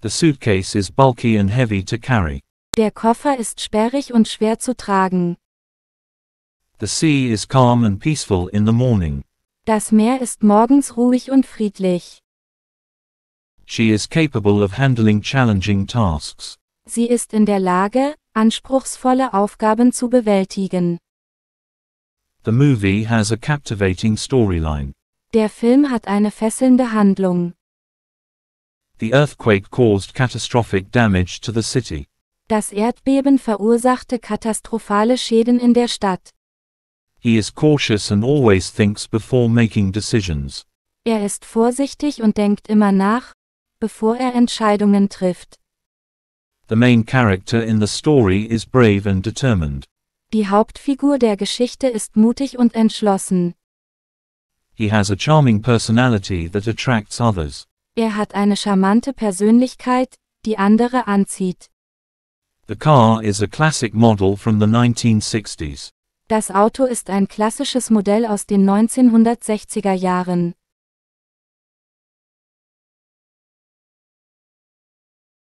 The suitcase is bulky and heavy to carry. Der Koffer ist sperrig und schwer zu tragen. The sea is calm and peaceful in the morning. Das Meer ist morgens ruhig und friedlich. She is capable of handling challenging tasks. Sie ist in der Lage, anspruchsvolle Aufgaben zu bewältigen. The movie has a captivating storyline. Der Film hat eine fesselnde Handlung. The earthquake caused catastrophic damage to the city. Das Erdbeben verursachte katastrophale Schäden in der Stadt. He is cautious and always thinks before making decisions. Er ist vorsichtig und denkt immer nach, bevor er Entscheidungen trifft. The main character in the story is brave and determined. Die Hauptfigur der Geschichte ist mutig und entschlossen. He has a charming personality that attracts others. Er hat eine charmante Persönlichkeit, die andere anzieht. The car is a classic model from the 1960s. Das Auto ist ein klassisches Modell aus den 1960er Jahren.